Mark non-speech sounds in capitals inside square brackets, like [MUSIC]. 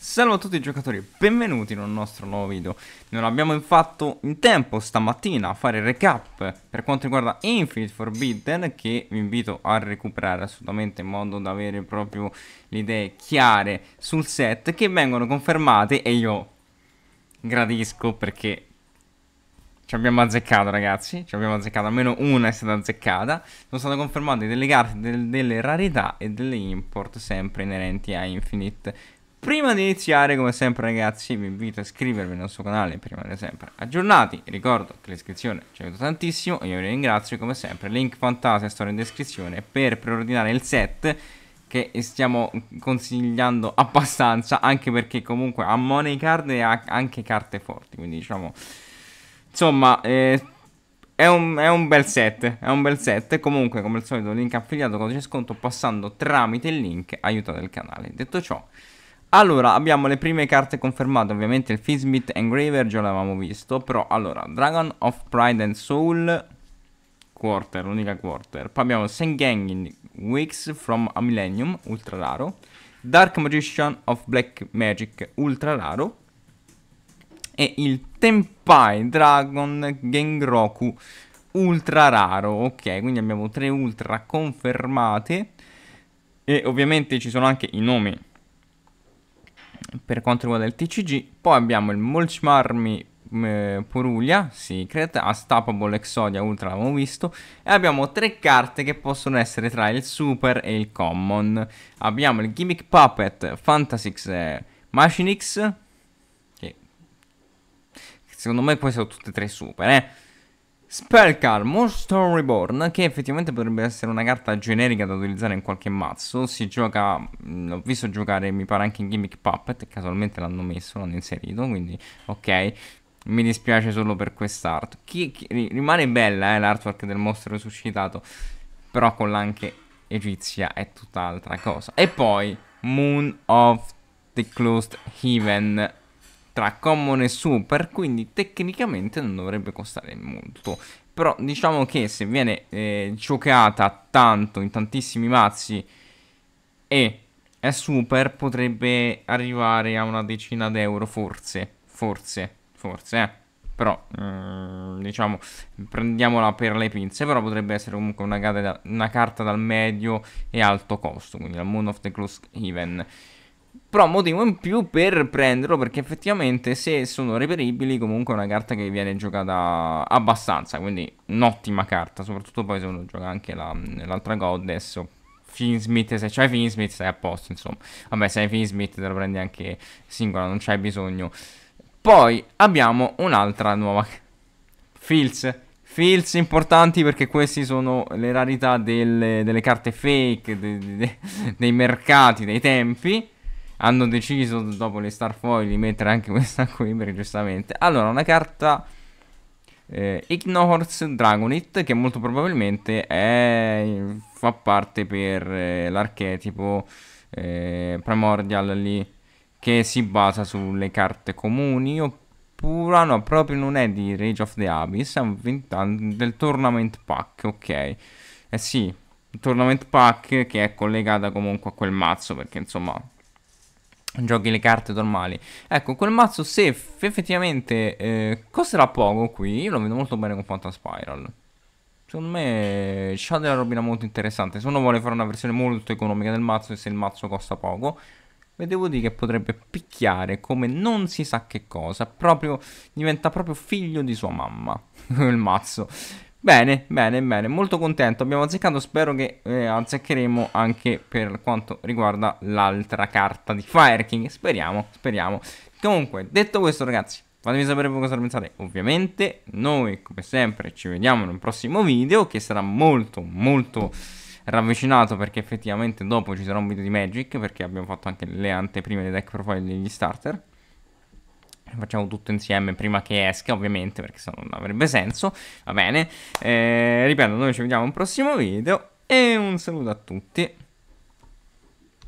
Salve a tutti i giocatori, benvenuti in un nostro nuovo video Non abbiamo fatto in tempo stamattina a fare il recap per quanto riguarda Infinite Forbidden Che vi invito a recuperare assolutamente in modo da avere proprio le idee chiare sul set Che vengono confermate e io gradisco perché ci abbiamo azzeccato ragazzi, ci abbiamo azzeccato, almeno una è stata azzeccata, sono state confermate delle carte, del, delle rarità e delle import sempre inerenti a Infinite Forbidden. Prima di iniziare, come sempre ragazzi, vi invito a iscrivervi al nostro canale per rimanere sempre aggiornati. Ricordo che l'iscrizione ci aiuta tantissimo e io vi ringrazio come sempre. Link fantasia storia in descrizione per preordinare il set che stiamo consigliando abbastanza, anche perché comunque ha money card e ha anche carte forti, quindi diciamo... Insomma, eh, è, un, è, un, bel set, è un bel set. Comunque, come al solito, link affiliato, codice sconto, passando tramite il link, aiuta del canale. Detto ciò... Allora, abbiamo le prime carte confermate, ovviamente il Fizzbit Engraver già l'avevamo visto, però allora, Dragon of Pride and Soul, quarter, l'unica quarter. Poi abbiamo Sengeng in Wicks from a Millennium, ultra raro, Dark Magician of Black Magic, ultra raro, e il Tempai Dragon Gengroku, ultra raro, ok, quindi abbiamo tre ultra confermate, e ovviamente ci sono anche i nomi per quanto riguarda il TCG. Poi abbiamo il Molchmarmi eh, mm, Puruglia Secret, Unstoppable Exodia Ultra l'abbiamo visto e abbiamo tre carte che possono essere tra il Super e il Common. Abbiamo il Gimmick Puppet, Fantasix eh, Machinix che secondo me poi sono tutte e tre super, eh. Spellcar Monster Reborn, che effettivamente potrebbe essere una carta generica da utilizzare in qualche mazzo, si gioca, mm, l'ho visto giocare mi pare anche in Gimmick Puppet, casualmente l'hanno messo, l'hanno inserito, quindi ok, mi dispiace solo per quest'art. Chi, chi, rimane bella eh, l'artwork del mostro resuscitato, però con l'anche egizia è tutt'altra cosa. E poi Moon of the Closed Heaven tra Common e Super, quindi tecnicamente non dovrebbe costare molto. Però diciamo che se viene eh, giocata tanto, in tantissimi mazzi, e è Super, potrebbe arrivare a una decina d'euro, forse, forse, forse, eh però ehm, diciamo prendiamola per le pinze però potrebbe essere comunque una, una carta dal medio e alto costo quindi al Moon of the Close Even però motivo in più per prenderlo perché effettivamente se sono reperibili comunque è una carta che viene giocata abbastanza, quindi un'ottima carta, soprattutto poi se uno gioca anche la, l'altra goddess Finsmith, se c'hai Finsmith sei a posto, insomma. Vabbè, se hai Finsmith te la prendi anche singola, non c'hai bisogno. Poi abbiamo un'altra nuova Fields Fills importanti perché queste sono le rarità delle, delle carte fake, de, de, de, dei mercati, dei tempi hanno deciso dopo le star Starfoil di mettere anche questa qui per giustamente. Allora, una carta eh, Ignores Dragonit che molto probabilmente è, fa parte per eh, l'archetipo eh, Primordial lì che si basa sulle carte comuni oppure no, proprio non è di Rage of the Abyss, è un, del Tournament Pack, ok. Eh sì, il Tournament Pack che è collegata comunque a quel mazzo perché insomma giochi le carte normali. Ecco, quel mazzo se effettivamente eh, costerà poco qui, io lo vedo molto bene con Phantom Spiral. Secondo me c'ha della robina molto interessante. Se uno vuole fare una versione molto economica del mazzo e se il mazzo costa poco, vedevo di che potrebbe picchiare come non si sa che cosa. Proprio, diventa proprio figlio di sua mamma. [LAUGHS] il mazzo. Bene, bene, bene, molto contento, abbiamo azzeccato, spero che eh, azzeccheremo anche per quanto riguarda l'altra carta di Fire King, speriamo, speriamo. Comunque, detto questo ragazzi, fatemi sapere voi cosa ne pensate, ovviamente noi come sempre ci vediamo in un prossimo video che sarà molto molto ravvicinato perché effettivamente dopo ci sarà un video di Magic perché abbiamo fatto anche le anteprime dei deck profile degli starter facciamo tutto insieme prima che esca ovviamente perché se no non avrebbe senso va bene eh, ripeto noi ci vediamo in un prossimo video e un saluto a tutti